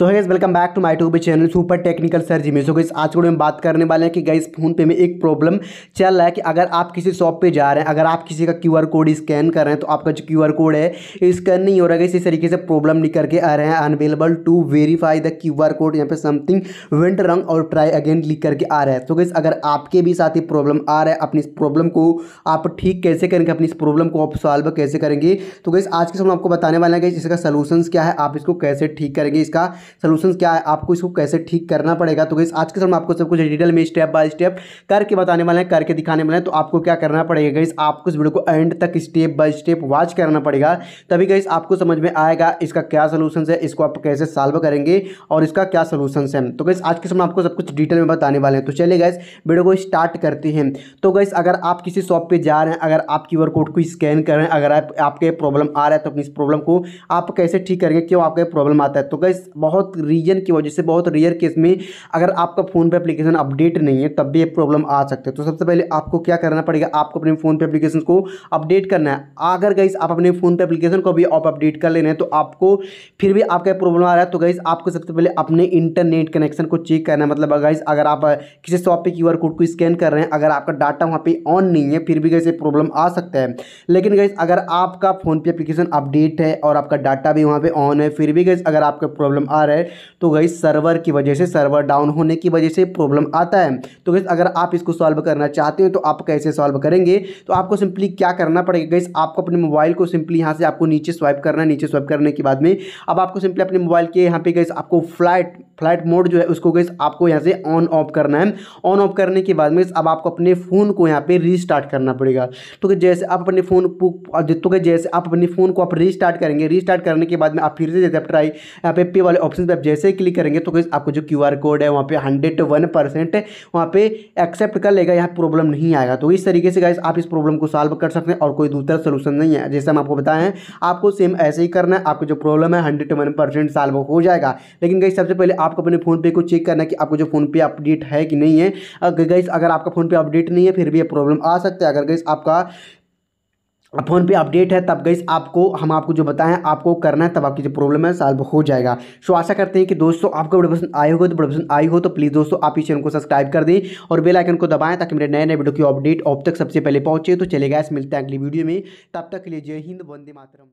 सो है welcome back to my YouTube channel super technical sir ji so guys आज को हम बात करने वाले हैं कि गई फोन पे में एक प्रॉब्लम चल रहा है कि अगर आप किसी शॉप पे जा रहे हैं अगर आप किसी का क्यूआर कोड स्कैन कर रहे हैं तो आपका जो क्यूआर कोड है स्कैन नहीं हो रहा है इसी तरीके से प्रॉब्लम निकल के आ रहे हैं unavailable to verify the Q R code यहाँ पे समथिंग विंट रंग और ट्राई अगेन लिख करके आ रहा है सो गैस अगर आपके भी साथ ही प्रॉब्लम आ रहा है अपनी इस प्रॉब्लम को आप ठीक कैसे करेंगे अपनी इस प्रॉब्लम को आप सॉल्व कैसे करेंगे तो गैस आज के समय आपको बताने वाले हैं कि इसका सोलूशन क्या है आप इसको कैसे ठीक करेंगे इसका सोल्यूशन क्या है आपको इसको कैसे ठीक करना पड़ेगा तो गैस आज के समय आपको सब कुछ डिटेल में स्टेप बाय स्टेप करके बताने वाले हैं करके दिखाने वाले हैं तो आपको क्या करना पड़ेगा गैस आपको इस वीडियो को एंड तक स्टेप बाय स्टेप वॉच करना पड़ेगा तभी गैस आपको समझ में आएगा इसका क्या सोल्यूशन है इसको आप कैसे सॉल्व करेंगे और इसका क्या सोल्यूशन है तो गैस आज के समय आपको सब कुछ डिटेल में बताने वाले हैं तो चलिए गैस वीडियो को स्टार्ट करते हैं तो गैस अगर आप किसी शॉप पर जा रहे हैं अगर आप क्यू कोड को स्कैन कर रहे हैं अगर आपके प्रॉब्लम आ रहा है तो अपनी इस प्रॉब्लम को आप कैसे ठीक करेंगे क्यों आपका प्रॉब्लम आता है तो गैस बहुत रीजन की वजह से बहुत रेयर केस में अगर आपका फ़ोन पे एप्लीकेशन अपडेट नहीं है तब भी ये प्रॉब्लम आ सकते है तो सबसे पहले आपको क्या करना पड़ेगा आपको अपने फ़ोन पे एप्लीकेशन को अपडेट करना है अगर गई आप अपने फ़ोन पे एप्लीकेशन को भी आप अपडेट कर लेना है तो आपको फिर भी आपका प्रॉब्लम आ रहा है तो गई आपको सबसे पहले अपने इंटरनेट कनेक्शन को चेक करना है मतलब गाइस अगर आप किसी शॉप पे क्यू कोड को स्कैन कर रहे हैं अगर आपका डाटा वहाँ पर ऑन नहीं है फिर भी गई प्रॉब्लम आ सकता है लेकिन गैस अगर आपका फ़ोन पे एप्लीकेशन अपडेट है और आपका डाटा भी वहाँ पर ऑन है फिर भी गई अगर आपका प्रॉब्लम आ आ रहा है तो गई सर्वर की वजह से सर्वर डाउन होने की वजह से प्रॉब्लम आता है तो गई अगर आप इसको सॉल्व करना चाहते हो तो आप कैसे सॉल्व करेंगे तो आपको सिंपली क्या करना पड़ेगा गई आपको अपने मोबाइल को सिंपली यहाँ से आपको नीचे स्वाइप करना नीचे स्वाइप करने के बाद में अब आपको सिंपली अपने मोबाइल के यहाँ पे गई आपको फ्लाइट फ्लाइट मोड जो है उसको गैस आपको यहाँ से ऑन ऑफ करना है ऑन ऑफ करने के बाद में अब आपको अपने फ़ोन को यहाँ पे रीस्टार्ट करना पड़ेगा तो जैसे आप अपने फ़ोन को कि जैसे आप अपने फ़ोन तो को आप रीस्टार्ट करेंगे रीस्टार्ट करने के बाद में आप फिर से जैसे आप ट्राई यहाँ पे पे वाले ऑप्शन पर आप जैसे क्लिक करेंगे तो गैस आपको जो क्यू कोड है वहाँ पर हंड्रेड वन परसेंट वहाँ पे एक्सेप्ट कर लेगा यहाँ प्रॉब्लम नहीं आएगा तो इस तरीके से गैस आप इस प्रॉब्लम को सॉल्व कर सकते हैं और कोई दूसरा सोल्यूशन नहीं है जैसे हम आपको बताएं हैं आपको सेम ऐसे ही करना है आपको जो प्रॉब्लम है हंड्रेड वन परसेंट सॉल्व हो जाएगा लेकिन गई सबसे पहले आप आपको अपने फोन पे को चेक करना कि आपको जो फोन पे अपडेट है कि नहीं है अगर गैस अगर आपका फोन पे अपडेट नहीं है फिर भी ये प्रॉब्लम आ सकता है अगर गैस आपका फ़ोन पे अपडेट है तब गैस आपको हम आपको जो बताएं आपको करना है तब आपकी जो प्रॉब्लम है सॉल्व हो जाएगा सो आशा करते हैं कि दोस्तों आपको बड़े पसंद आई होगी तो बड़े पसंद आई हो तो प्लीज़ दोस्तों आप इस चैनल को सब्सक्राइब कर दें और बेल आइकन को दबाएं ताकि मेरे नए नए वीडियो की अपडेट अब तक सबसे पहले पहुंचे तो चले गए मिलते हैं अगली वीडियो में तब तक के लिए जय हिंद वंदे मातरम